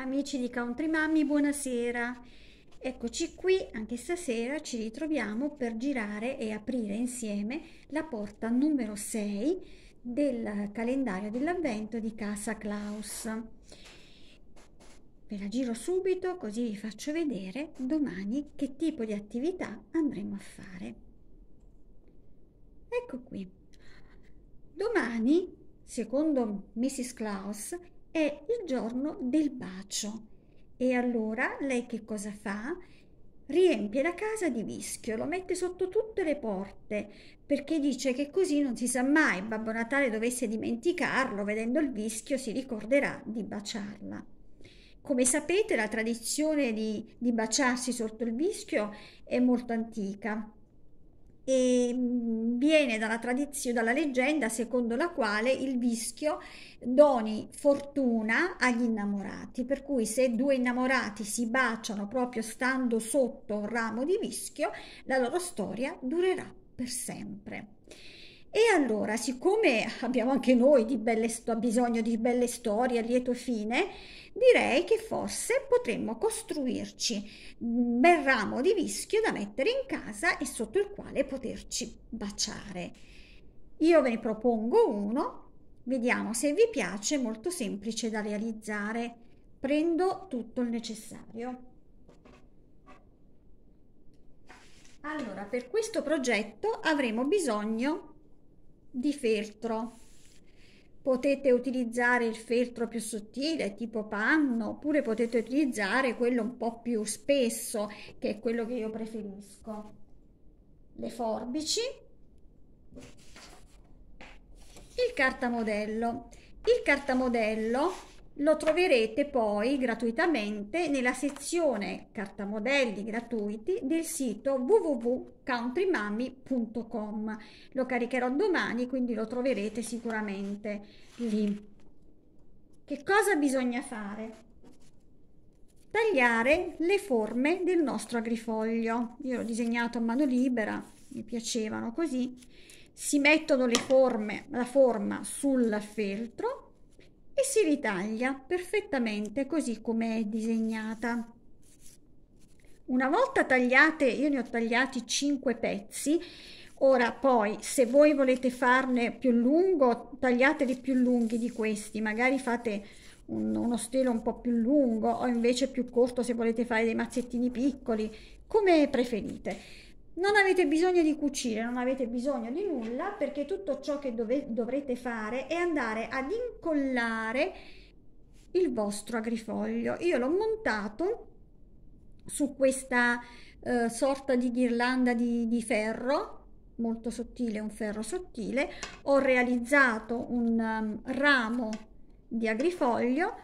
Amici di Country Mami, buonasera. Eccoci qui, anche stasera ci ritroviamo per girare e aprire insieme la porta numero 6 del calendario dell'avvento di Casa Klaus. Ve la giro subito così vi faccio vedere domani che tipo di attività andremo a fare. Ecco qui. Domani, secondo Mrs. Klaus, è il giorno del bacio. E allora lei che cosa fa? Riempie la casa di vischio, lo mette sotto tutte le porte, perché dice che così non si sa mai, Babbo Natale dovesse dimenticarlo, vedendo il vischio si ricorderà di baciarla. Come sapete la tradizione di, di baciarsi sotto il vischio è molto antica viene dalla tradizione, dalla leggenda secondo la quale il vischio doni fortuna agli innamorati, per cui se due innamorati si baciano proprio stando sotto un ramo di vischio, la loro storia durerà per sempre. E allora, siccome abbiamo anche noi di belle, sto- bisogno di belle storie a lieto fine, direi che forse potremmo costruirci un bel ramo di vischio da mettere in casa e sotto il quale poterci baciare. Io ve ne propongo uno, vediamo se vi piace, molto semplice da realizzare. Prendo tutto il necessario. Allora, per questo progetto avremo bisogno di feltro. Potete utilizzare il feltro più sottile, tipo panno, oppure potete utilizzare quello un po' più spesso, che è quello che io preferisco. Le forbici. Il cartamodello. Il cartamodello lo troverete poi gratuitamente nella sezione cartamodelli gratuiti del sito www.countrymami.com. Lo caricherò domani, quindi lo troverete sicuramente lì. Che cosa bisogna fare? Tagliare le forme del nostro agrifoglio. Io l'ho disegnato a mano libera, mi piacevano così. Si mettono le forme, la forma sul feltro e si ritaglia perfettamente così come è disegnata. Una volta tagliate, io ne ho tagliati 5 pezzi, Ora poi se voi volete farne più lungo, tagliateli più lunghi di questi, magari fate un, uno stelo un po' più lungo o invece più corto se volete fare dei mazzettini piccoli, come preferite. Non avete bisogno di cucire, non avete bisogno di nulla perché tutto ciò che dove, dovrete fare è andare ad incollare il vostro agrifoglio. Io l'ho montato su questa eh, sorta di ghirlanda di, di ferro molto sottile, un ferro sottile, ho realizzato un um, ramo di agrifoglio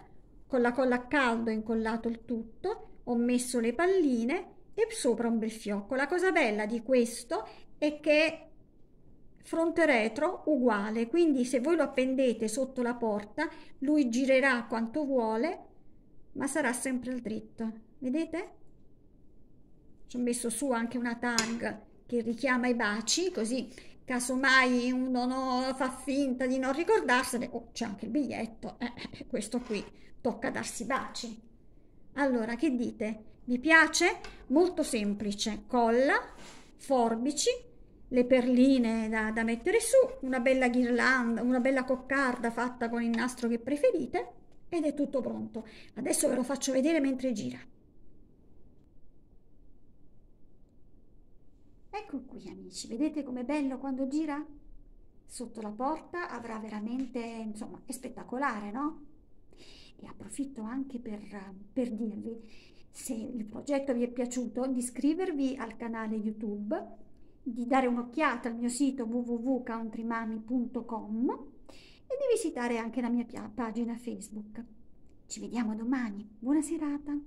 con la colla a caldo ho incollato il tutto, ho messo le palline e sopra un bel fiocco. La cosa bella di questo è che fronte retro uguale, quindi se voi lo appendete sotto la porta, lui girerà quanto vuole, ma sarà sempre al dritto. Vedete? Ci ho messo su anche una tag che richiama i baci, così casomai uno no, fa finta di non ricordarsene, oh, c'è anche il biglietto, eh, eh questo qui, tocca darsi baci. Allora, che dite? Vi piace? Molto semplice. Colla, forbici, le perline da, da mettere su, una bella ghirlanda, una bella coccarda fatta con il nastro che preferite ed è tutto pronto. Adesso ve lo faccio vedere mentre gira. Ecco qui amici, vedete com'è bello quando gira? Sotto la porta avrà veramente, insomma, è spettacolare, no? e approfitto anche per, per dirvi se il progetto vi è piaciuto di iscrivervi al canale YouTube, di dare un'occhiata al mio sito www.countrymami.com e di visitare anche la mia pagina Facebook. Ci vediamo domani, buona serata!